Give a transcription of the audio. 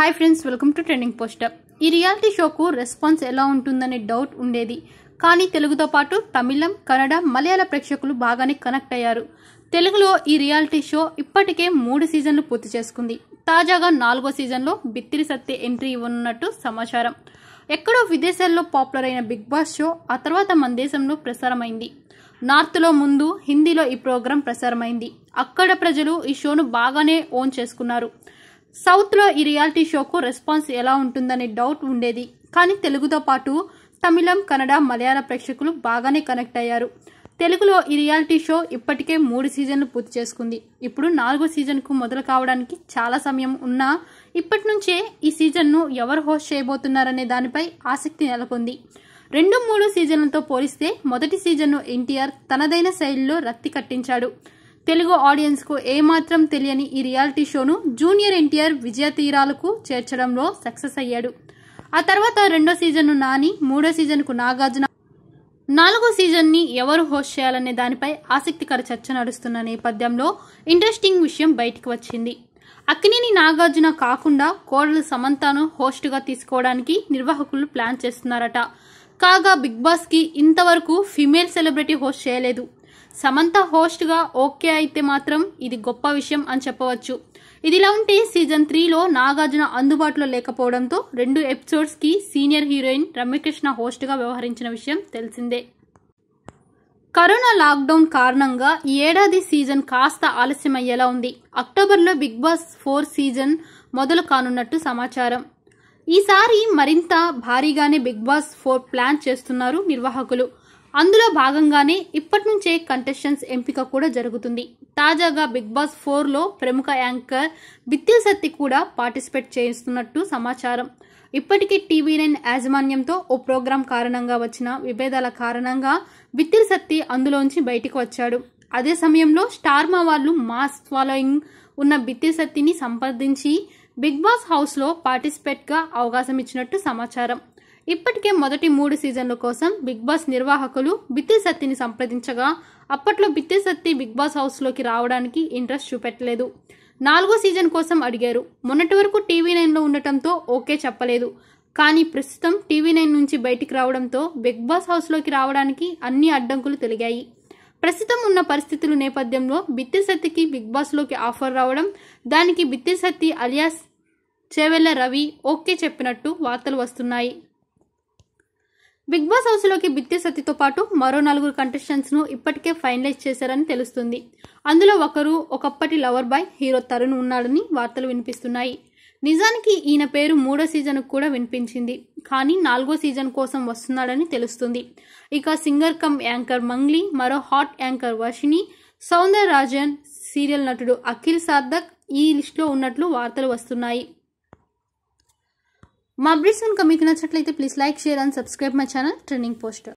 hi friends welcome to trending poster ఈ reality షోకు response ఎలా ఉంటుందనే డౌట్ ఉండేది కానీ తెలుగుతో పాటు తమిళం కన్నడ మలయాళ ప్రేక్షకులు బాగానే కనెక్ట్ అయ్యారు తెలుగులో ఈ రియాలిటీ షో ఇప్పటికే మూడు సీజన్లు పూర్తి చేసుకుంది తాజాగా నాలుగో సీజన్లో బిత్తిరి సత్తే ఎంట్రీ ఇవ్వనున్నట్టు సమాచారం ఎక్కడో విదేశాల్లో పాపులర్ అయిన బిగ్ బాస్ షో ఆ తర్వాత మన దేశంలో ప్రసారమైంది నార్త్లో ముందు హిందీలో ఈ ప్రోగ్రాం ప్రసారమైంది అక్కడ ప్రజలు ఈ షోను బాగానే ఓన్ చేసుకున్నారు సౌత్లో ఈ రియాలిటీ షోకు రెస్పాన్స్ ఎలా ఉంటుందనే డౌట్ ఉండేది కానీ తెలుగుతో పాటు తమిళం కన్నడ మలయాళ ప్రేక్షకులు బాగానే కనెక్ట్ అయ్యారు తెలుగులో ఈ రియాలిటీ షో ఇప్పటికే మూడు సీజన్లు పూర్తి చేసుకుంది ఇప్పుడు నాలుగో సీజన్కు మొదలు కావడానికి చాలా సమయం ఉన్నా ఇప్పటి నుంచే ఈ సీజన్ను ఎవరు హోస్ట్ చేయబోతున్నారనే దానిపై ఆసక్తి నెలకొంది రెండు మూడు సీజన్లతో పోలిస్తే మొదటి సీజన్ను ఎన్టీఆర్ తనదైన శైలిలో రత్తి కట్టించాడు తెలుగు ఆడియన్స్కు ఏమాత్రం తెలియని ఈ రియాలిటీ షోను జూనియర్ ఎన్టీఆర్ విజయ తీరాలకు చేర్చడంలో సక్సెస్ అయ్యాడు ఆ తర్వాత రెండో సీజన్ను నాని మూడో సీజన్కు నాగార్జున నాలుగో సీజన్ని ఎవరు హోస్ట్ చేయాలనే దానిపై ఆసక్తికర చర్చ నడుస్తున్న నేపథ్యంలో ఇంట్రెస్టింగ్ విషయం బయటకు వచ్చింది అక్కినేని నాగార్జున కాకుండా కోడలు సమంతను హోస్ట్గా తీసుకోవడానికి నిర్వాహకులు ప్లాన్ చేస్తున్నారట కాగా బిగ్ బాస్కి ఇంతవరకు ఫిమేల్ సెలబ్రిటీ హోస్ట్ చేయలేదు సమంత హోస్ట్గా ఓకే అయితే మాత్రం ఇది గొప్ప విషయం అని చెప్పవచ్చు ఇదిలా ఉంటే సీజన్ త్రీలో నాగార్జున అందుబాటులో లేకపోవడంతో రెండు ఎపిసోడ్స్కి సీనియర్ హీరోయిన్ రమ్యకృష్ణ హోస్ట్గా వ్యవహరించిన విషయం తెలిసిందే కరోనా లాక్డౌన్ కారణంగా ఈ ఏడాది సీజన్ కాస్త ఆలస్యమయ్యేలా ఉంది అక్టోబర్లో బిగ్ బాస్ ఫోర్ సీజన్ మొదలు కానున్నట్టు సమాచారం ఈసారి మరింత భారీగానే బిగ్ బాస్ ఫోర్ ప్లాన్ చేస్తున్నారు నిర్వాహకులు అందులో భాగంగానే ఇప్పటి నుంచే కంటెస్టెంట్స్ ఎంపిక కూడా జరుగుతుంది తాజాగా బిగ్ బాస్ ఫోర్లో ప్రముఖ యాంకర్ విద్యాశక్తి కూడా పార్టిసిపేట్ చేస్తున్నట్టు సమాచారం ఇప్పటికే టీవీ నైన్ యాజమాన్యంతో ఓ ప్రోగ్రాం కారణంగా వచ్చిన విభేదాల కారణంగా బిత్యశక్తి అందులోంచి బయటకు వచ్చాడు అదే సమయంలో స్టార్మా వాళ్ళు మాస్ ఫాలోయింగ్ ఉన్న బిత్యశక్తిని సంప్రదించి బిగ్ బాస్ హౌస్లో పార్టిసిపేట్గా అవకాశం ఇచ్చినట్టు సమాచారం ఇప్పటికే మొదటి మూడు సీజన్ల కోసం బిగ్ బాస్ నిర్వాహకులు బిత్తి సత్తిని సంప్రదించగా అప్పట్లో బిత్తి సత్తి బిగ్ బాస్ హౌస్లోకి రావడానికి ఇంట్రెస్ట్ చూపెట్టలేదు నాలుగో సీజన్ కోసం అడిగారు మొన్నటి వరకు టీవీ నైన్లో ఉండటంతో ఓకే చెప్పలేదు కానీ ప్రస్తుతం టీవీ నైన్ నుంచి బయటికి రావడంతో బిగ్ బాస్ హౌస్లోకి రావడానికి అన్ని అడ్డంకులు తొలిగాయి ప్రస్తుతం ఉన్న పరిస్థితుల నేపథ్యంలో బిత్తిసత్తికి బిగ్ బాస్లోకి ఆఫర్ రావడం దానికి బిత్తిసత్తి అలియాస్ చేవెల్ల రవి ఓకే చెప్పినట్టు వార్తలు వస్తున్నాయి బిగ్ బాస్ హౌస్లోకి బిత్తి సతితో పాటు మరో నలుగురు ను ఇప్పటికే ఫైనలైజ్ చేశారని తెలుస్తుంది అందులో ఒకరు ఒకప్పటి లవర్ బాయ్ హీరో తరుణ్ ఉన్నాడని వార్తలు వినిపిస్తున్నాయి నిజానికి ఈయన పేరు మూడో సీజన్కు కూడా వినిపించింది కానీ నాలుగో సీజన్ కోసం వస్తున్నాడని తెలుస్తుంది ఇక సింగర్ కమ్ యాంకర్ మంగ్లీ మరో hot anchor Varshini Sounder Rajan serial నటుడు అఖిల్ సార్థక్ ఈ లిస్టులో ఉన్నట్లు వార్తలు వస్తున్నాయి మా అప్డేట్స్ కనుక మీకు నచ్చట్లయితే please like share and subscribe my channel trending poster